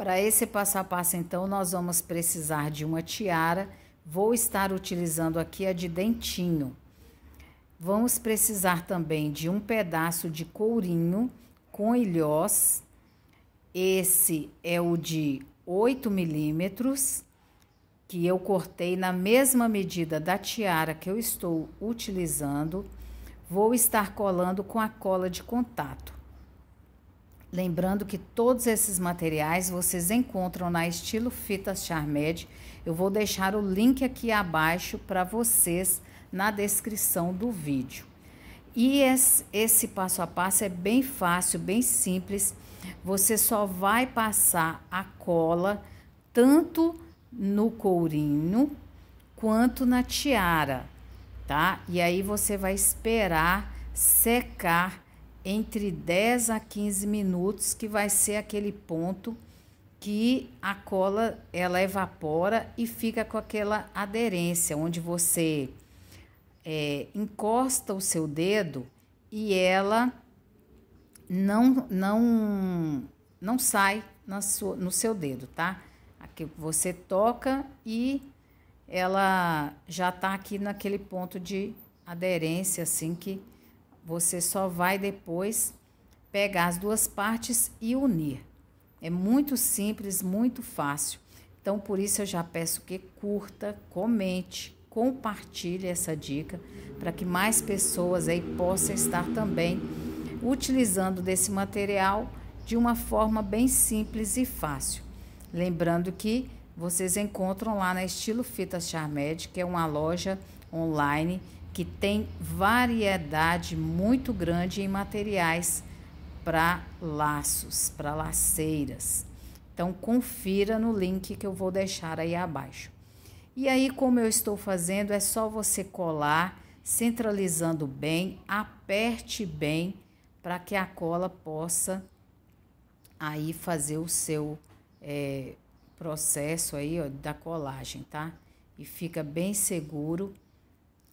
Para esse passo a passo, então, nós vamos precisar de uma tiara. Vou estar utilizando aqui a de dentinho. Vamos precisar também de um pedaço de courinho com ilhós. Esse é o de 8 milímetros, que eu cortei na mesma medida da tiara que eu estou utilizando. Vou estar colando com a cola de contato. Lembrando que todos esses materiais vocês encontram na Estilo Fitas Charmed. Eu vou deixar o link aqui abaixo para vocês na descrição do vídeo. E esse, passo a passo é bem fácil, bem simples. Você só vai passar a cola tanto no courinho quanto na tiara, tá? E aí você vai esperar secar entre 10 a 15 minutos, que vai ser aquele ponto que a cola ela evapora e fica com aquela aderência, onde você é, encosta o seu dedo e ela não não não sai na sua, no seu dedo, tá? Aqui você toca e ela já tá aqui naquele ponto de aderência, assim que você só vai depois pegar as duas partes e unir. É muito simples, muito fácil. Então, por isso eu já peço que curta, comente, compartilhe essa dica para que mais pessoas aí possam estar também utilizando desse material de uma forma bem simples e fácil. Lembrando que vocês encontram lá na Estilo Fita Charmed, que é uma loja online que tem variedade muito grande em materiais para laços, para laceiras. Então, confira no link que eu vou deixar aí abaixo. E aí, como eu estou fazendo, é só você colar, centralizando bem, aperte bem, para que a cola possa aí fazer o seu é, processo aí ó, da colagem, tá? E fica bem seguro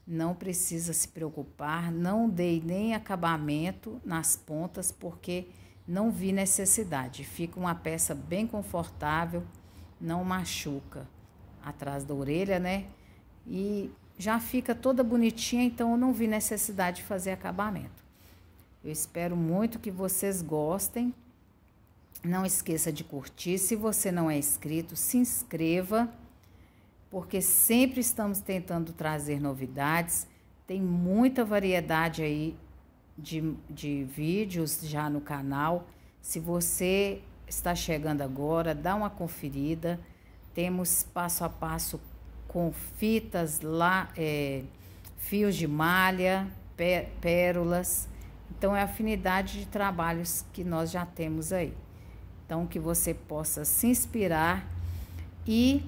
não precisa se preocupar, não dei nem acabamento nas pontas porque não vi necessidade. Fica uma peça bem confortável, não machuca atrás da orelha, né? E já fica toda bonitinha, então eu não vi necessidade de fazer acabamento. Eu espero muito que vocês gostem. Não esqueça de curtir. Se você não é inscrito, se inscreva porque sempre estamos tentando trazer novidades. Tem muita variedade aí de, de vídeos já no canal. Se você está chegando agora, dá uma conferida. Temos passo a passo com fitas, lá, é, fios de malha, pé, pérolas. Então, é a afinidade de trabalhos que nós já temos aí. Então, que você possa se inspirar e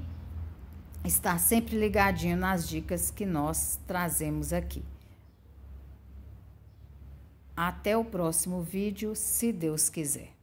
estar sempre ligadinho nas dicas que nós trazemos aqui. Até o próximo vídeo, se Deus quiser.